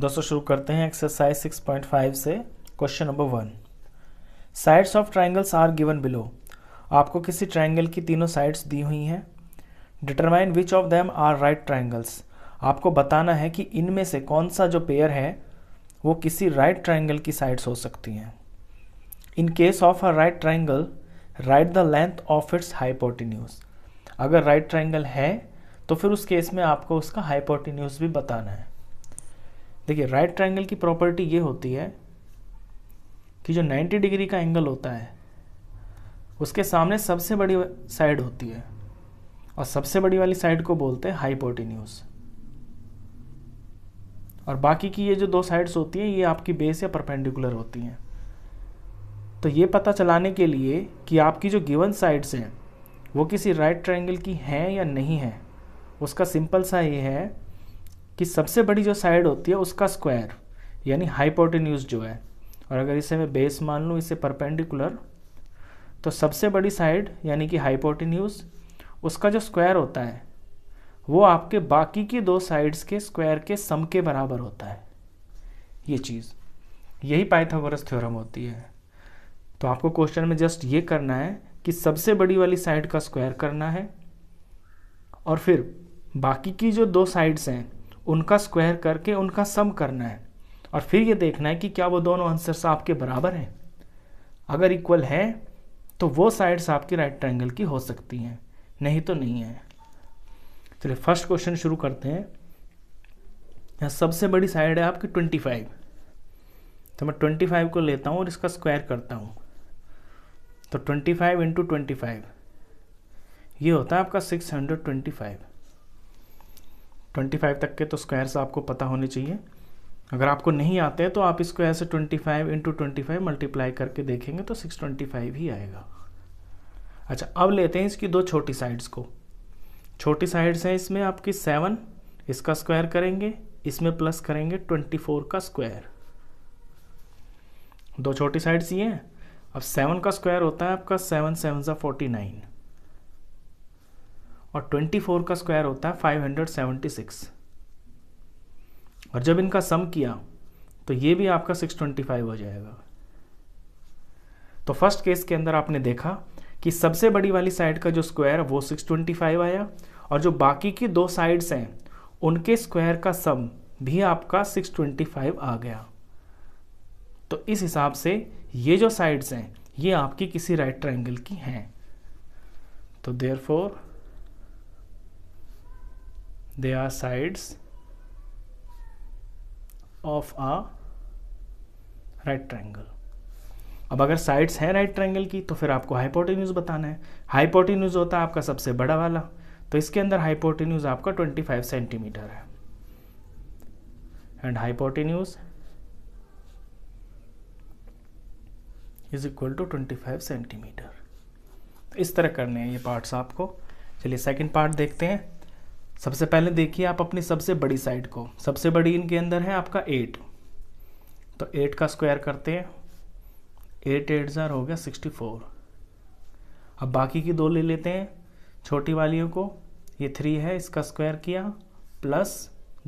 दोस्तों शुरू करते हैं एक्सरसाइज 6.5 से question number one sides of triangles are given below आपको किसी ट्राइंगल की तीनों साइड्स दी हुई हैं determine which of them are right triangles आपको बताना है कि इनमें से कौन सा जो पेयर है वो किसी राइट right ट्राइंगल की साइड्स हो सकती हैं in case of a right triangle right the length of its hypotenuse अगर राइट right ट्राइंगल है तो फिर उस केस में आपको उसका हाइपोटिन्यूज भी बताना है देखिए राइट ट्राइंगल की प्रॉपर्टी ये होती है कि जो 90 डिग्री का एंगल होता है उसके सामने सबसे बड़ी साइड होती है और सबसे बड़ी वाली साइड को बोलते हैं हाइपोटिन्यूज और बाकी की ये जो दो साइड्स होती हैं ये आपकी बेस या परपेंडिकुलर होती हैं तो ये पता चलाने के लिए कि आपकी जो गिवन साइड्स हैं वो किसी राइट right की हैं या नहीं हैं उसका सिंपल सा ये है कि सबसे बड़ी जो साइड होती है उसका स्क्वायर यानी हाइपोटेन्यूज जो है और अगर इसे मैं बेस मान लूँ इसे परपेंडिकुलर तो सबसे बड़ी साइड यानी कि हाइपोटेन्यूज उसका जो स्क्वायर होता है वो आपके बाकी की दो साइड्स के स्क्वायर के सम के बराबर होता है ये चीज़ यही पाइथागोरस थ्योरम होती है तो आपको क्वेश्चन में जस्ट ये करना है कि सबसे बड़ी वाली साइड का स्क्वायर करना है और फिर बाकी की जो दो साइड्स हैं उनका स्क्वायर करके उनका सम करना है और फिर ये देखना है कि क्या वो दोनों आंसर्स आपके बराबर हैं अगर इक्वल है तो वो साइड्स आपकी राइट ट्रायंगल की हो सकती हैं नहीं तो नहीं है चलिए फर्स्ट क्वेश्चन शुरू करते हैं यहाँ सबसे बड़ी साइड है आपकी ट्वेंटी फाइव तो मैं ट्वेंटी फाइव को लेता हूँ और इसका स्क्वायर करता हूँ तो twenty five into twenty five ये होता है आपका six hundred twenty five twenty five तक के तो स्क्वायर्स आपको पता होने चाहिए अगर आपको नहीं आते हैं तो आप इसको ऐसे twenty five into twenty five multiply करके देखेंगे तो सिक्स ट्वेंटी फाइव ही आएगा अच्छा अब लेते हैं इसकी दो छोटी साइड्स को छोटी साइड्स हैं इसमें आपकी सेवन इसका स्क्वायर करेंगे इसमें प्लस करेंगे ट्वेंटी फोर का स्क्वायर दो छोटी साइड्स ये हैं अब सेवन का स्क्वायर होता है आपका सेवन सेवन ज़ा फोर्टी नाइन और 24 का स्क्वायर होता है 576 और जब इनका सम किया तो ये भी आपका 625 हो जाएगा तो फर्स्ट केस के अंदर आपने देखा कि सबसे बड़ी वाली साइड का जो स्क्वायर वो 625 आया और जो बाकी की दो साइड्स हैं उनके स्क्वायर का सम भी आपका 625 आ गया तो इस हिसाब से ये जो साइड्स हैं ये आपकी किसी राइट ट्रायंगल की हैं तो there they are sides of a right triangle. अब अगर साइड्स हैं राइट ट्रायंगल की तो फिर आपको हाइपोटेन्यूज बताना है हाइपोटेन्यूज होता है आपका सबसे बड़ा वाला तो इसके अंदर हाइपोटेन्यूज आपका 25 सेंटीमीटर है and hypotenuse is equal to 25 centimetre इस तरह करने हैं ये पार्ट्स आपको चलिए सेकंड पार्ट देखते हैं सबसे पहले देखिए आप अपनी सबसे बड़ी साइड को सबसे बड़ी इनके अंदर है आपका एट तो एट का स्क्वायर करते हैं एट एट ज़ार हो गया सिक्सटी फोर अब बाकी की दो ले लेते हैं छोटी वालियों को ये थ्री है इसका स्क्वायर किया प्लस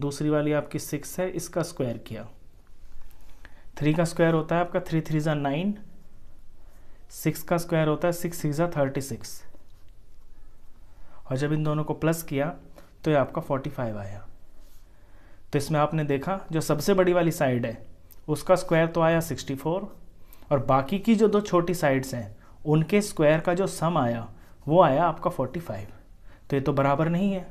दूसरी वाली आपकी सिक्स है इसका स्क्वायर किया थ्री का स्क्वायर होता है आपका थ्री थ्री ज़ार नाइन सिक्स का स्क्वायर होता है सिक्स सिक्स ज़ार थर्टी सिक्स और जब इन दोनों को प्लस किया तो ये आपका 45 आया तो इसमें आपने देखा जो सबसे बड़ी वाली साइड है उसका स्क्वायर तो आया 64 और बाकी की जो दो छोटी साइड्स हैं उनके स्क्वायर का जो सम आया वो आया आपका 45 तो ये तो बराबर नहीं है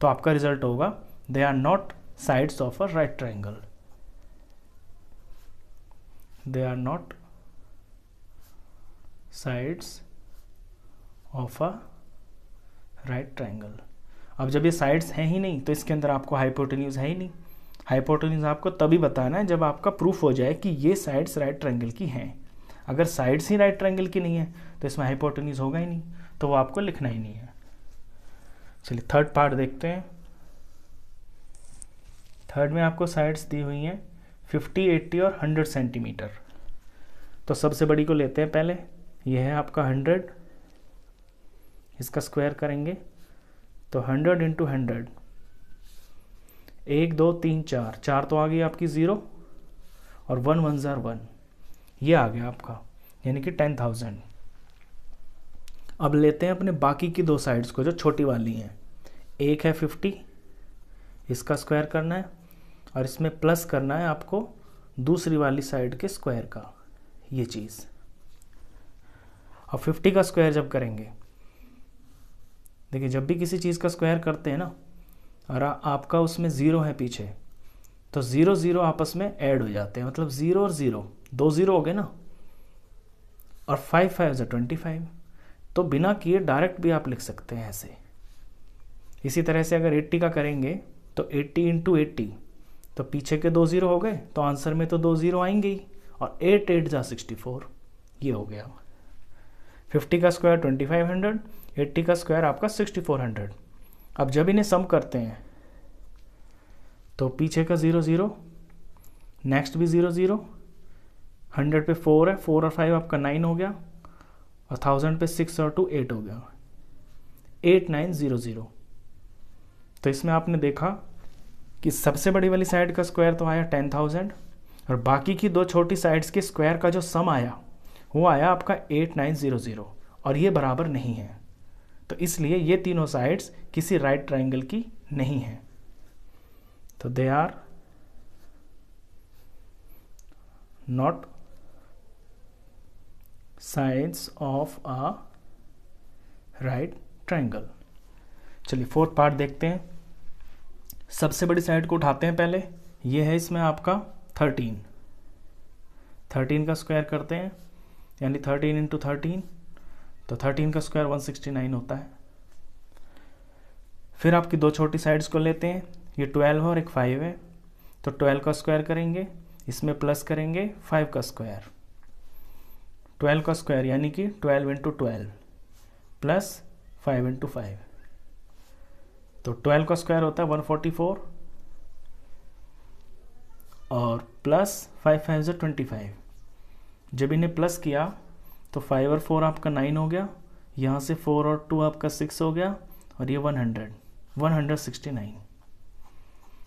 तो आपका रिजल्ट होगा they are not sides of a right triangle they are not sides of a right triangle अब जब ये साइड्स हैं ही नहीं तो इसके अंदर आपको हाइपोटेन्यूज है ही नहीं हाइपोटेन्यूज आपको तभी बताना है जब आपका प्रूफ हो जाए कि ये साइड्स राइट ट्रैंगल की हैं अगर साइड्स ही राइट ट्रैंगल की नहीं है तो इसमें हाइपोटेन्यूज होगा ही नहीं तो वो आपको लिखना ही नहीं है चलिए थर्ड पार्ट देखते हैं थर्ड में आपको साइड्स दी हुई हैं 50, 80 और 100 सेंटीमीटर तो सबसे बड़ी को लेते हैं पहले यह है आपका 100 इसका स्क्वायर करेंगे तो हंड्रेड इंटू हंड्रेड एक दो तीन चार चार तो आ गई आपकी ज़ीरो और वन वन ज़ार वन ये आ गया आपका यानी कि टेन थाउजेंड अब लेते हैं अपने बाकी की दो साइड्स को जो छोटी वाली हैं एक है फिफ्टी इसका स्क्वायर करना है और इसमें प्लस करना है आपको दूसरी वाली साइड के स्क्वायर का ये चीज़ अब फिफ्टी का स्क्वायर जब करेंगे देखिए जब भी किसी चीज़ का स्क्वायर करते हैं ना और आपका उसमें ज़ीरो है पीछे तो ज़ीरो ज़ीरो आपस में ऐड हो जाते हैं मतलब ज़ीरो और ज़ीरो दो ज़ीरो हो गए ना और फाइव फाइव ज़ा ट्वेंटी फाइव तो बिना किए डायरेक्ट भी आप लिख सकते हैं ऐसे इसी तरह से अगर एट्टी का करेंगे तो एट्टी इंटू एट्टी तो पीछे के दो ज़ीरो हो गए तो आंसर में तो दो ज़ीरो आएंगे ही और एट एट ज़ा सिक्सटी फोर ये हो गया फिफ्टी का square twenty five hundred eighty का स्क्वायर आपका सिक्सटी फोर हंड्रेड अब जब इन्हें सम करते हैं तो पीछे का ज़ीरो ज़ीरो नेक्स्ट भी ज़ीरो ज़ीरो हंड्रेड पे फोर है फोर और फाइव आपका नाइन हो गया और थाउजेंड पे सिक्स और टू एट हो गया एट नाइन ज़ीरो ज़ीरो तो इसमें आपने देखा कि सबसे बड़ी वाली साइड का स्क्वायर तो आया टेन थाउजेंड और बाकी की दो छोटी साइड्स के स्क्वायर का जो सम आया वो आया आपका एट नाइन ज़ीरो ज़ीरो और ये बराबर नहीं है तो इसलिए ये तीनों साइड्स किसी राइट ट्राइंगल की नहीं है तो they are not sides of a right triangle चलिए फोर्थ पार्ट देखते हैं सबसे बड़ी साइड को उठाते हैं पहले ये है इसमें आपका थर्टीन थर्टीन का स्क्वायर करते हैं यानी थर्टीन इंटू थर्टीन तो थर्टीन का स्क्वायर वन सिक्सटी नाइन होता है फिर आपकी दो छोटी साइड्स को लेते हैं ये ट्वेल्व है और एक फाइव है तो ट्वेल्व का स्क्वायर करेंगे इसमें प्लस करेंगे फाइव का स्क्वायर ट्वेल्व का स्क्वायर यानी कि twelve into twelve plus five into five तो ट्वेल्व का स्क्वायर होता है वन फोर्टी फोर और प्लस फाइव फाइव जो ट्वेंटी फाइव जब इन्हें प्लस किया तो फाइव और फोर आपका नाइन हो गया यहाँ से फोर और टू आपका सिक्स हो गया और ये one hundred one hundred sixty nine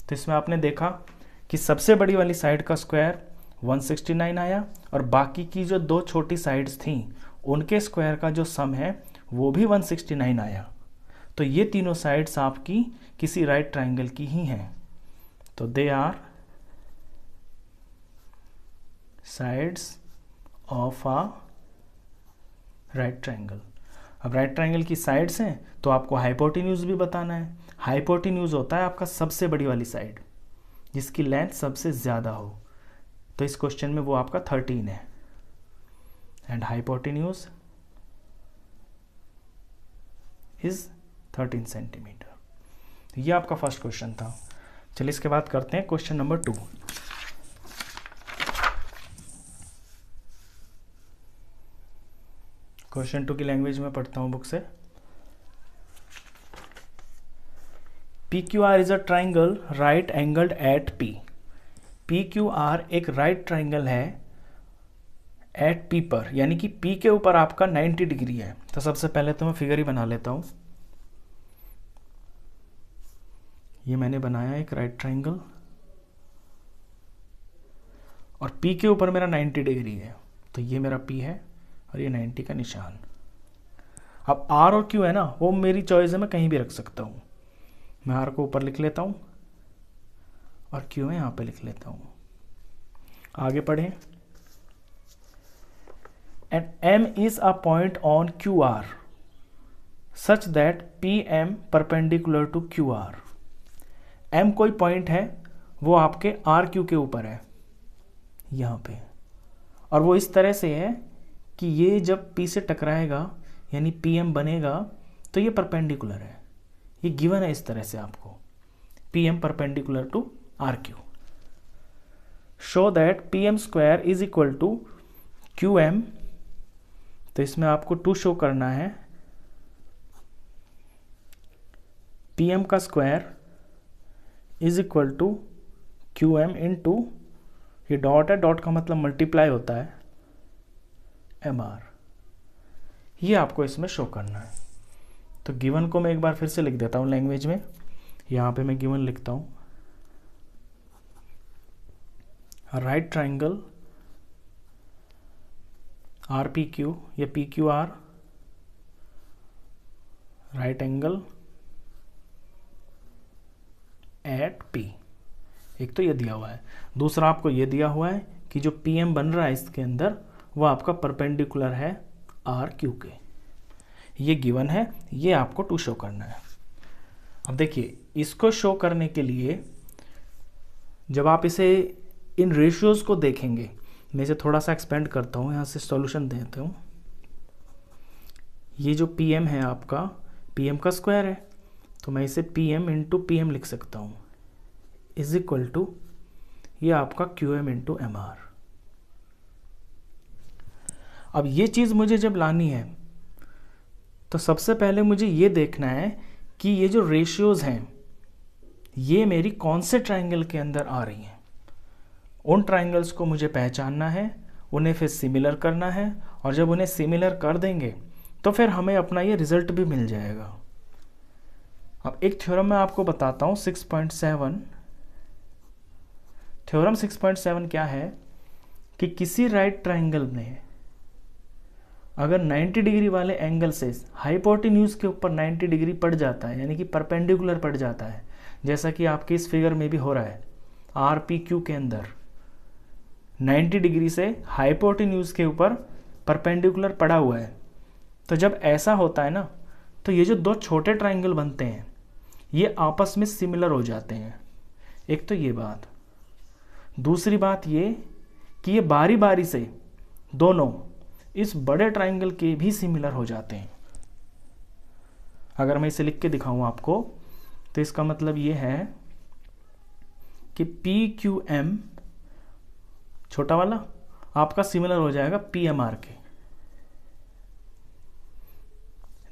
तो इसमें आपने देखा कि सबसे बड़ी वाली साइड का स्क्वायर 169 आया और बाकी की जो दो छोटी साइड्स थी उनके स्क्वायर का जो सम है वो भी 169 आया तो ये तीनों साइड्स आपकी किसी राइट ट्राइंगल की ही हैं तो they are sides of a right triangle अब राइट ट्राइंगल की साइड्स हैं तो आपको हाइपोटिन्यूज भी बताना है हाइपोटिन्यूज होता है आपका सबसे बड़ी वाली साइड जिसकी लेंथ सबसे ज़्यादा हो तो इस क्वेश्चन में वो आपका थर्टीन है and hypotenuse is thirteen centimetre ये आपका फर्स्ट क्वेश्चन था चलिए इसके बाद करते हैं question number two question two की लैंग्वेज में पढ़ता हूँ बुक से P Q R is a triangle right angled at P P Q R एक राइट right ट्राइंगल है एट पी पर यानी कि पी के ऊपर आपका 90 डिग्री है तो सबसे पहले तो मैं फिगर ही बना लेता हूँ ये मैंने बनाया एक राइट right ट्राइंगल और पी के ऊपर मेरा 90 डिग्री है तो ये मेरा पी है और ये नाइन्टी का निशान अब आर और क्यू है ना वो मेरी चॉइस है मैं कहीं भी रख सकता हूँ मैं आर को ऊपर लिख लेता हूँ और क्यू है यहाँ पे लिख लेता हूँ आगे पढ़ें and M is a point on Q R such that P M perpendicular to Q R M कोई पॉइंट है वो आपके आर क्यू के ऊपर है यहाँ पे और वो इस तरह से है कि ये जब P से टकराएगा यानी PM बनेगा तो ये परपेंडिकुलर है ये गिवन है इस तरह से आपको P perpendicular to R Q show that P M square is equal to Q M तो इसमें आपको टू शो करना है पी एम का square is equal to Q M into ये डॉट है डॉट का मतलब मल्टीप्लाई होता है एम आर ये आपको इसमें शो करना है तो गिवन को मैं एक बार फिर से लिख देता हूँ लैंग्वेज में यहाँ पे मैं गिवन लिखता हूँ right triangle R P Q या P Q R right angle at P एक तो ये दिया हुआ है दूसरा आपको ये दिया हुआ है कि जो पी एम बन रहा है इसके अंदर वह आपका परपेंडिकुलर है आर क्यू के ये गिवन है ये आपको टू शो करना है अब देखिए इसको शो करने के लिए जब आप इसे इन रेशियोज़ को देखेंगे मैं इसे थोड़ा सा एक्सपेंड करता हूँ यहाँ से सॉल्यूशन देता हूँ ये जो पी एम है आपका पी एम का स्क्वायर है तो मैं इसे P M into P M लिख सकता हूँ इज इक्वल टू ये आपका Q M into M R अब ये चीज़ मुझे जब लानी है तो सबसे पहले मुझे ये देखना है कि ये जो रेशियोज़ हैं ये मेरी कौन से ट्राइंगल के अंदर आ रही हैं उन ट्राइंगल्स को मुझे पहचानना है उन्हें फिर सिमिलर करना है और जब उन्हें सिमिलर कर देंगे तो फिर हमें अपना ये रिज़ल्ट भी मिल जाएगा अब एक थ्योरम मैं आपको बताता हूँ 6.7 थ्योरम सिक्स क्या है कि किसी राइट ट्राइंगल में अगर 90 डिग्री वाले एंगल से हाइपोटिन्यूज के ऊपर 90 डिग्री पड़ जाता है यानी कि परपेंडिकुलर पड़ जाता है जैसा कि आपके इस फिगर में भी हो रहा है आर पी क्यू के अंदर 90 डिग्री से हाइपोटिन्यूज के ऊपर परपेंडिकुलर पड़ा हुआ है तो जब ऐसा होता है ना तो ये जो दो छोटे ट्राइंगल बनते हैं ये आपस में सिमिलर हो जाते हैं एक तो ये बात दूसरी बात ये कि ये बारी बारी से दोनों इस बड़े ट्राइंगल के भी सिमिलर हो जाते हैं अगर मैं इसे लिख के दिखाऊं आपको तो इसका मतलब ये है कि पी क्यू एम छोटा वाला आपका सिमिलर हो जाएगा पी एम आर के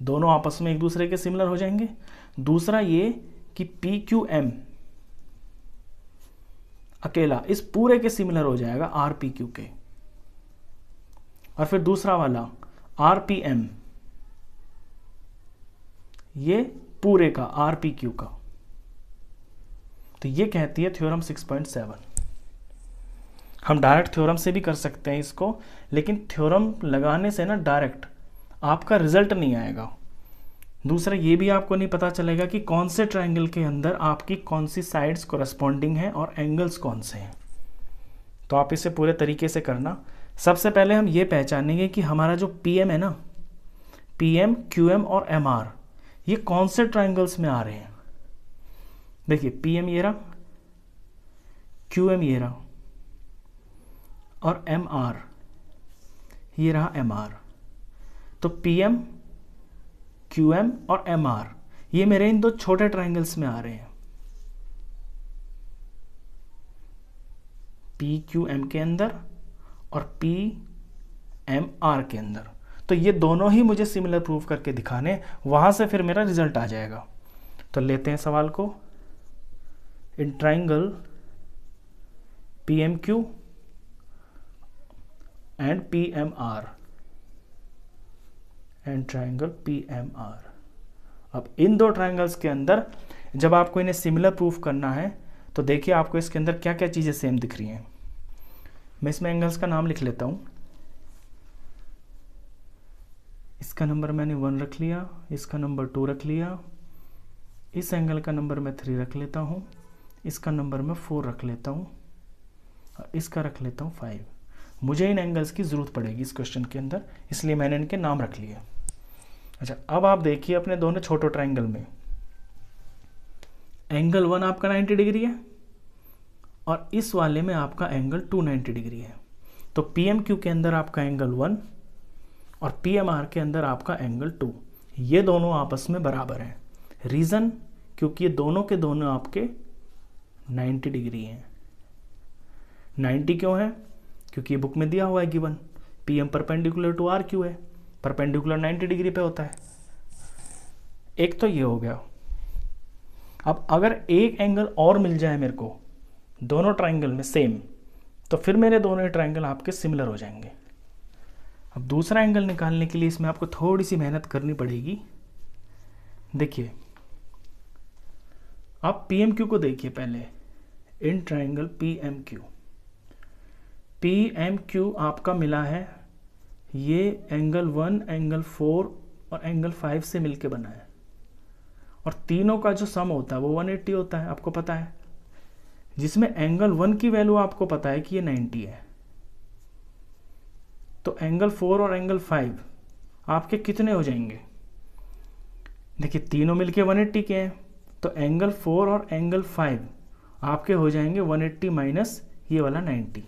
दोनों आपस में एक दूसरे के सिमिलर हो जाएंगे दूसरा ये कि पी क्यू एम अकेला इस पूरे के सिमिलर हो जाएगा आर पी क्यू के और फिर दूसरा वाला आरपीएम ये पूरे का क्यू का तो ये कहती है थ्योरम 6.7 हम डायरेक्ट थ्योरम से भी कर सकते हैं इसको लेकिन थ्योरम लगाने से ना डायरेक्ट आपका रिजल्ट नहीं आएगा दूसरा ये भी आपको नहीं पता चलेगा कि कौन से ट्रायंगल के अंदर आपकी कौन सी साइड्स कोरस्पॉन्डिंग हैं और एंगल्स कौन से हैं तो आप इसे पूरे तरीके से करना सबसे पहले हम ये पहचानेंगे कि हमारा जो पी है ना पी एम क्यू एम और एम आर ये कौन से ट्राइंगल्स में आ रहे हैं देखिए पी ये रहा क्यू एम ये रहा और एम आर ये रहा एम आर तो पी एम क्यू एम और एम आर ये मेरे इन दो छोटे ट्राइंगल्स में आ रहे हैं पी क्यू एम के अंदर और पी एम आर के अंदर तो ये दोनों ही मुझे सिमिलर प्रूफ करके दिखाने वहां से फिर मेरा रिजल्ट आ जाएगा तो लेते हैं सवाल को in triangle P M Q and P M R and triangle P M R अब इन दो ट्राइंगल्स के अंदर जब आपको इन्हें सिमिलर प्रूफ करना है तो देखिए आपको इसके अंदर क्या क्या चीज़ें सेम दिख रही हैं मैं इसमें एंगल्स का नाम लिख लेता हूँ इसका नंबर मैंने वन रख लिया इसका नंबर टू रख लिया इस एंगल का नंबर मैं थ्री रख लेता हूँ इसका नंबर मैं फोर रख लेता हूँ और इसका रख लेता हूँ फाइव मुझे इन एंगल्स की ज़रूरत पड़ेगी इस क्वेश्चन के अंदर इसलिए मैंने इनके नाम रख लिए अच्छा अब आप देखिए अपने दोनों छोटे ट्राइंगल में एंगल वन आपका नाइन्टी डिग्री है और इस वाले में आपका एंगल 290 डिग्री है तो पी एम क्यू के अंदर आपका एंगल वन और पी एम आर के अंदर आपका एंगल टू ये दोनों आपस में बराबर हैं रीज़न क्योंकि ये दोनों के दोनों आपके 90 डिग्री हैं 90 क्यों है क्योंकि ये बुक में दिया हुआ है given P M perpendicular to R Q है परपेंडिकुलर 90 डिग्री पे होता है एक तो ये हो गया अब अगर एक एंगल और मिल जाए मेरे को दोनों ट्राइंगल में सेम तो फिर मेरे दोनों ट्राइंगल आपके सिमिलर हो जाएंगे अब दूसरा एंगल निकालने के लिए इसमें आपको थोड़ी सी मेहनत करनी पड़ेगी देखिए आप पी एम क्यू को देखिए पहले in triangle P M Q P M Q आपका मिला है ये एंगल वन एंगल फोर और एंगल फाइव से मिलके बना है और तीनों का जो सम होता है वो वन एट्टी होता है आपको पता है जिसमें एंगल वन की वैल्यू आपको पता है कि ये 90 है तो एंगल फोर और एंगल फाइव आपके कितने हो जाएंगे देखिए तीनों मिलके 180 के हैं तो एंगल फोर और एंगल फाइव आपके हो जाएंगे 180 माइनस ये वाला 90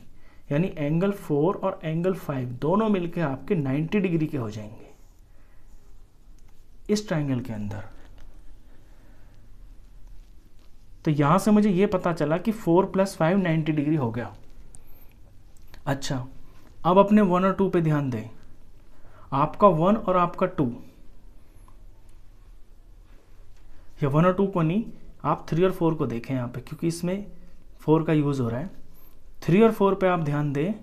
यानी एंगल फोर और एंगल फाइव दोनों मिलके आपके 90 डिग्री के हो जाएंगे इस ट्रायंगल के अंदर तो यहाँ से मुझे ये पता चला कि four plus five ninety degree हो गया अच्छा अब अपने वन और टू पे ध्यान दें आपका वन और आपका टू या वन और टू को नहीं आप थ्री और फोर को देखें यहाँ पे क्योंकि इसमें फोर का यूज़ हो रहा है थ्री और फोर पे आप ध्यान दें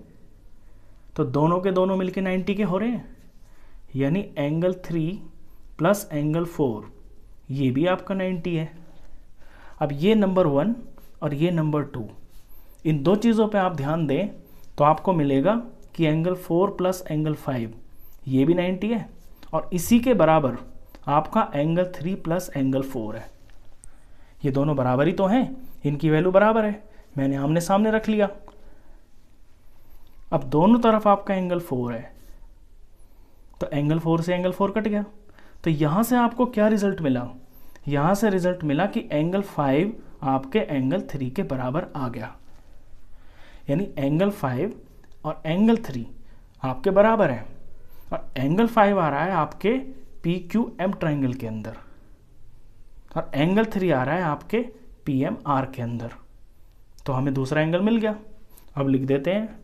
तो दोनों के दोनों मिलके नाइन्टी के हो रहे हैं यानी angle three plus angle four ये भी आपका नाइन्टी है अब ये नंबर वन और ये नंबर टू इन दो चीज़ों पे आप ध्यान दें तो आपको मिलेगा कि angle four plus angle five ये भी नाइन्टी है और इसी के बराबर आपका angle three plus angle four है ये दोनों बराबर ही तो हैं इनकी वैल्यू बराबर है मैंने आमने सामने रख लिया अब दोनों तरफ आपका एंगल फोर है तो एंगल फोर से एंगल फोर कट गया तो यहाँ से आपको क्या रिजल्ट मिला यहाँ से रिजल्ट मिला कि एंगल फाइव आपके एंगल थ्री के बराबर आ गया यानी एंगल फाइव और एंगल थ्री आपके बराबर हैं और एंगल फाइव आ रहा है आपके पी क्यू एम ट्राइंगल के अंदर और एंगल थ्री आ रहा है आपके पी एम आर के अंदर तो हमें दूसरा एंगल मिल गया अब लिख देते हैं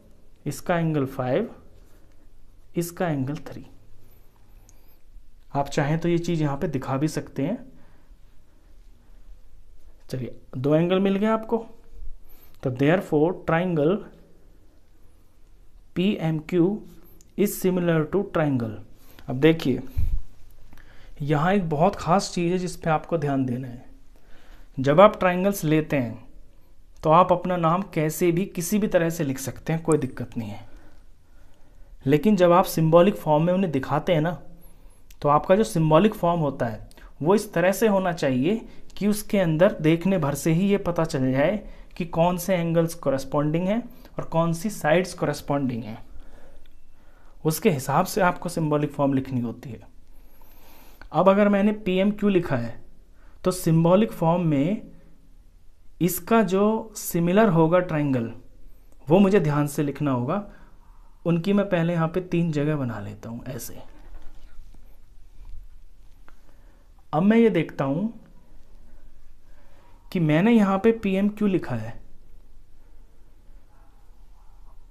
इसका एंगल फाइव इसका एंगल थ्री आप चाहें तो ये चीज़ यहाँ पे दिखा भी सकते हैं चलिए दो एंगल मिल गया आपको तो therefore triangle P M Q is similar to triangle अब देखिए यहाँ एक बहुत ख़ास चीज़ है जिस पे आपको ध्यान देना है जब आप ट्राइंगल्स लेते हैं तो आप अपना नाम कैसे भी किसी भी तरह से लिख सकते हैं कोई दिक्कत नहीं है लेकिन जब आप सिंबॉलिक फॉर्म में उन्हें दिखाते हैं ना तो आपका जो सिम्बॉलिक फॉर्म होता है वो इस तरह से होना चाहिए कि उसके अंदर देखने भर से ही ये पता चल जाए कि कौन से एंगल्स करस्पॉन्डिंग हैं और कौन सी साइड्स करस्पॉन्डिंग हैं उसके हिसाब से आपको सिंबॉलिक फॉर्म लिखनी होती है अब अगर मैंने पी एम क्यू लिखा है तो सिंबॉलिक फॉर्म में इसका जो सिमिलर होगा ट्रायंगल वो मुझे ध्यान से लिखना होगा उनकी मैं पहले यहाँ पे तीन जगह बना लेता हूँ ऐसे अब मैं ये देखता हूँ कि मैंने यहाँ पे पी एम क्यू लिखा है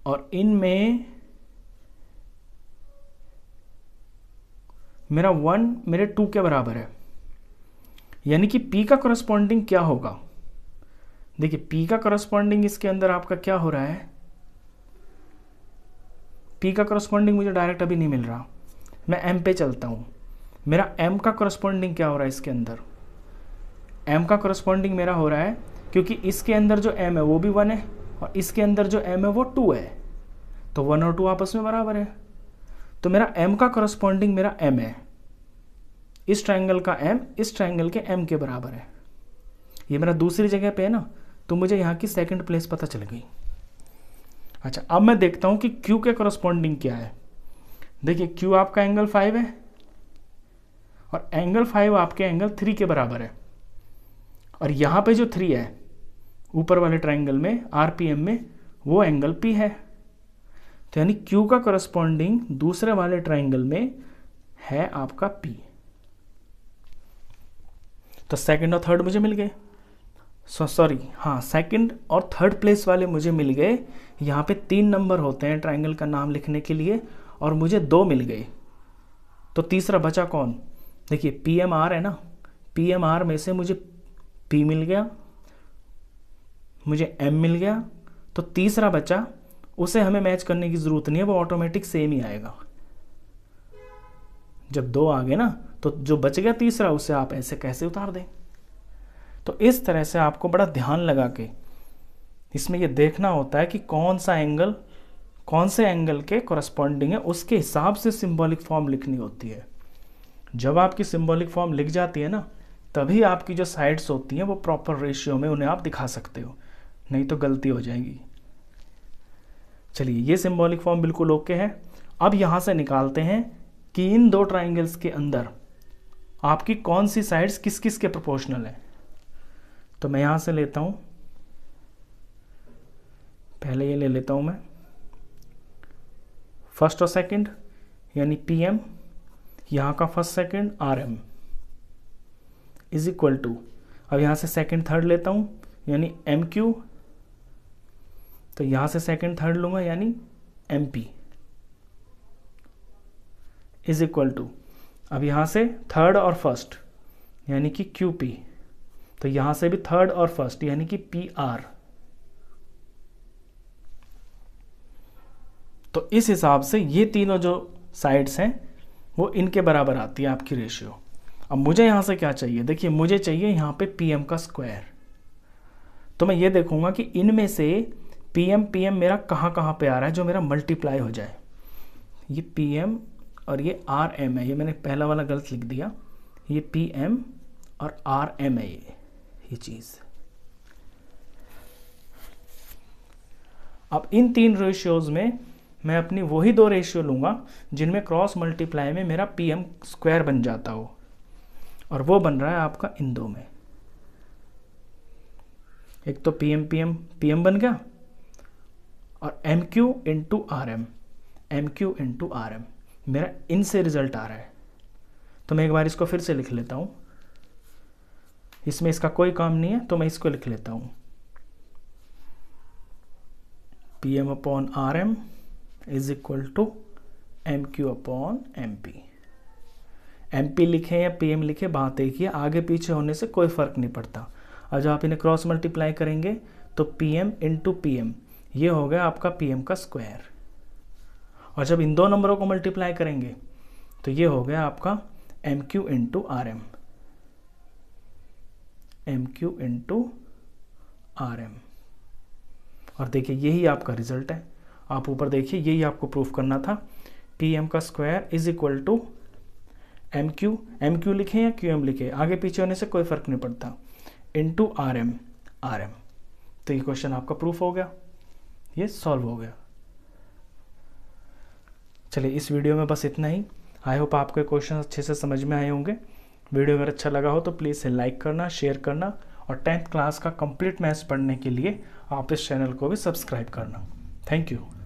और इनमें मेरा वन मेरे टू के बराबर है यानी कि पी का करस्पॉन्डिंग क्या होगा देखिए पी का करस्पॉन्डिंग इसके अंदर आपका क्या हो रहा है पी का करस्पॉन्डिंग मुझे डायरेक्ट अभी नहीं मिल रहा मैं एम पे चलता हूँ मेरा m का करस्पॉन्डिंग क्या हो रहा है इसके अंदर m का करस्पॉन्डिंग मेरा हो रहा है क्योंकि इसके अंदर जो m है वो भी वन है और इसके अंदर जो m है वो टू है तो वन और टू आपस में बराबर है तो मेरा m का करस्पॉन्डिंग मेरा m है इस ट्राइंगल का m इस ट्राइंगल के m के बराबर है ये मेरा दूसरी जगह पे है ना तो मुझे यहाँ की सेकंड प्लेस पता चल गई अच्छा अब मैं देखता हूँ कि क्यू के करस्पॉन्डिंग क्या है देखिए क्यू आपका एंगल फाइव है और एंगल फाइव आपके एंगल थ्री के बराबर है और यहाँ पे जो थ्री है ऊपर वाले ट्राइंगल में आर में वो एंगल पी है तो यानी क्यू का करस्पॉन्डिंग दूसरे वाले ट्राइंगल में है आपका पी तो सेकंड और थर्ड मुझे मिल गए सो सॉरी हाँ सेकंड और थर्ड प्लेस वाले मुझे मिल गए यहाँ पे तीन नंबर होते हैं ट्राइंगल का नाम लिखने के लिए और मुझे दो मिल गए तो तीसरा बचा कौन देखिए पी एम आर है ना पी एम आर में से मुझे पी मिल गया मुझे एम मिल गया तो तीसरा बचा उसे हमें मैच करने की ज़रूरत नहीं है वो ऑटोमेटिक सेम ही आएगा जब दो आ गए ना तो जो बच गया तीसरा उसे आप ऐसे कैसे उतार दें तो इस तरह से आपको बड़ा ध्यान लगा के इसमें यह देखना होता है कि कौन सा एंगल कौन से एंगल के कॉरस्पॉन्डिंग है उसके हिसाब से सिंबॉलिक फॉर्म लिखनी होती है जब आपकी सिम्बॉलिक फॉर्म लिख जाती है ना तभी आपकी जो साइड्स होती हैं वो प्रॉपर रेशियो में उन्हें आप दिखा सकते हो नहीं तो गलती हो जाएगी चलिए ये सिम्बॉलिक फॉर्म बिल्कुल ओके है अब यहाँ से निकालते हैं कि इन दो ट्राइंगल्स के अंदर आपकी कौन सी साइड्स किस किस के प्रोपोर्शनल है तो मैं यहाँ से लेता हूँ पहले ये ले लेता हूँ मैं फर्स्ट और सेकंड यानी पीएम यहाँ का first second R M is equal to अब यहाँ से सेकंड थर्ड लेता हूँ यानी एम क्यू तो यहाँ से सेकंड थर्ड लूंगा यानी M P is equal to अब यहाँ से थर्ड और फर्स्ट यानी कि क्यू पी तो यहाँ से भी थर्ड और फर्स्ट यानी कि पी आर तो इस हिसाब से ये तीनों जो साइड्स हैं वो इनके बराबर आती है आपकी रेशियो अब मुझे यहाँ से क्या चाहिए देखिए मुझे चाहिए यहाँ पे पीएम का स्क्वायर तो मैं ये देखूंगा कि इनमें से पीएम पीएम मेरा कहाँ कहाँ पे आ रहा है जो मेरा मल्टीप्लाई हो जाए ये पीएम और ये आर एम है ये मैंने पहला वाला गलत लिख दिया ये पी एम और आर एम है ये ये चीज़ अब इन तीन रेशियोज़ में मैं अपनी वही दो रेशियो लूँगा जिनमें क्रॉस मल्टीप्लाई में मेरा पी एम स्क्वायर बन जाता हो और वो बन रहा है आपका इन दो में एक तो P M P M P M बन गया और M Q into R M M Q into R M मेरा इनसे रिजल्ट आ रहा है तो मैं एक बार इसको फिर से लिख लेता हूँ इसमें इसका कोई काम नहीं है तो मैं इसको लिख लेता हूँ P M upon R M is equal to M Q upon M P M P लिखे या पी एम लिखे बात एक ही आगे पीछे होने से कोई फ़र्क नहीं पड़ता और जब आप इन्हें क्रॉस मल्टीप्लाई करेंगे तो P M into P M ये हो गया आपका पी एम का स्क्वायर और जब इन दो नंबरों को मल्टीप्लाई करेंगे तो ये हो गया आपका M Q into R M M Q into R M और देखिए यही आपका रिजल्ट है आप ऊपर देखिए यही आपको प्रूफ करना था पी एम का square is equal to M Q M Q लिखें या क्यू एम लिखें आगे पीछे होने से कोई फ़र्क नहीं पड़ता into R M R M तो ये क्वेश्चन आपका प्रूफ हो गया ये सॉल्व हो गया चलिए इस वीडियो में बस इतना ही आई होप आपके क्वेश्चन अच्छे से समझ में आए होंगे वीडियो अगर अच्छा लगा हो तो प्लीज़ लाइक करना शेयर करना और टेंथ क्लास का कंप्लीट मैथ्स पढ़ने के लिए आप इस चैनल को भी सब्सक्राइब करना थैंक यू